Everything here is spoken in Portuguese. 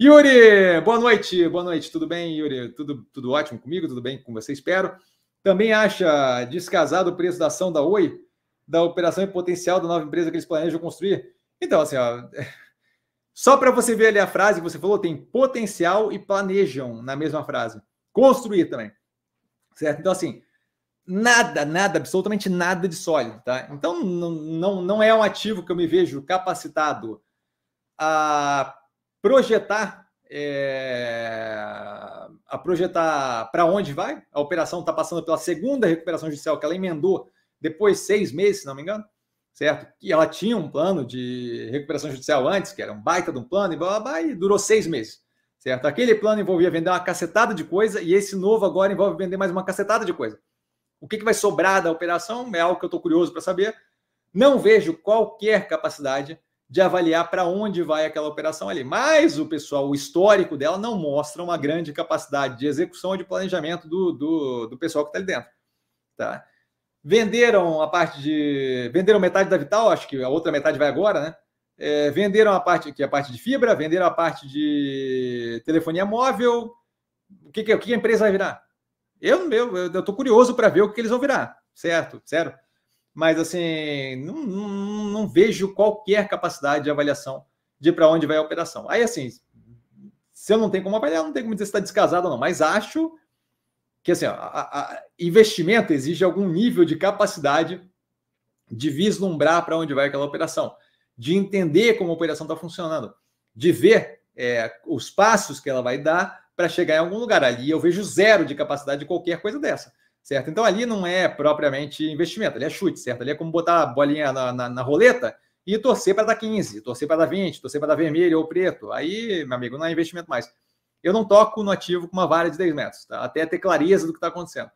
Yuri, boa noite, boa noite, tudo bem, Yuri? Tudo, tudo ótimo comigo, tudo bem com você, espero. Também acha descasado o preço da ação da Oi, da operação e potencial da nova empresa que eles planejam construir? Então, assim, ó, só para você ver ali a frase que você falou, tem potencial e planejam na mesma frase. Construir também, certo? Então, assim, nada, nada, absolutamente nada de sólido, tá? Então, não, não, não é um ativo que eu me vejo capacitado a projetar é, a projetar para onde vai. A operação está passando pela segunda recuperação judicial que ela emendou depois seis meses, se não me engano, certo? Que ela tinha um plano de recuperação judicial antes, que era um baita de um plano, e blá, blá, blá e durou seis meses, certo? Aquele plano envolvia vender uma cacetada de coisa e esse novo agora envolve vender mais uma cacetada de coisa. O que, que vai sobrar da operação é algo que eu estou curioso para saber. Não vejo qualquer capacidade de avaliar para onde vai aquela operação ali. Mas o pessoal, o histórico dela não mostra uma grande capacidade de execução e de planejamento do, do, do pessoal que está ali dentro. Tá? Venderam a parte de. Venderam metade da Vital, acho que a outra metade vai agora, né? É, venderam a parte que a parte de fibra, venderam a parte de telefonia móvel. O que, que, o que a empresa vai virar? Eu, eu, eu tô curioso para ver o que eles vão virar, certo? Certo? mas assim, não, não, não vejo qualquer capacidade de avaliação de para onde vai a operação. Aí, assim, se eu não tenho como avaliar, não tem como dizer se está descasado ou não, mas acho que assim, ó, a, a investimento exige algum nível de capacidade de vislumbrar para onde vai aquela operação, de entender como a operação está funcionando, de ver é, os passos que ela vai dar para chegar em algum lugar. Ali eu vejo zero de capacidade de qualquer coisa dessa certo? Então ali não é propriamente investimento, ali é chute, certo? Ali é como botar a bolinha na, na, na roleta e torcer para dar 15, torcer para dar 20, torcer para dar vermelho ou preto. Aí, meu amigo, não é investimento mais. Eu não toco no ativo com uma vara de 10 metros, tá? até ter clareza do que está acontecendo.